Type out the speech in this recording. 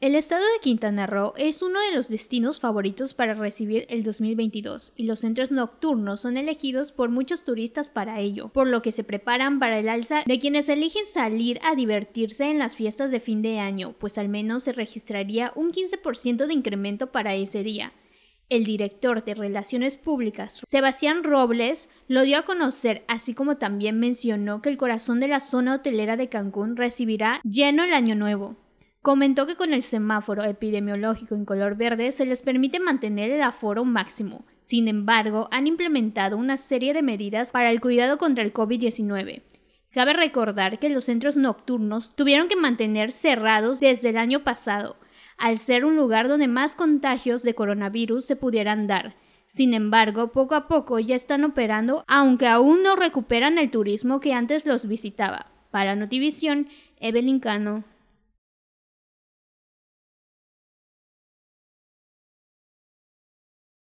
El estado de Quintana Roo es uno de los destinos favoritos para recibir el 2022 y los centros nocturnos son elegidos por muchos turistas para ello, por lo que se preparan para el alza de quienes eligen salir a divertirse en las fiestas de fin de año, pues al menos se registraría un 15% de incremento para ese día. El director de Relaciones Públicas, Sebastián Robles, lo dio a conocer, así como también mencionó que el corazón de la zona hotelera de Cancún recibirá lleno el año nuevo. Comentó que con el semáforo epidemiológico en color verde se les permite mantener el aforo máximo. Sin embargo, han implementado una serie de medidas para el cuidado contra el COVID-19. Cabe recordar que los centros nocturnos tuvieron que mantener cerrados desde el año pasado, al ser un lugar donde más contagios de coronavirus se pudieran dar. Sin embargo, poco a poco ya están operando, aunque aún no recuperan el turismo que antes los visitaba. Para Notivisión, Evelyn Cano.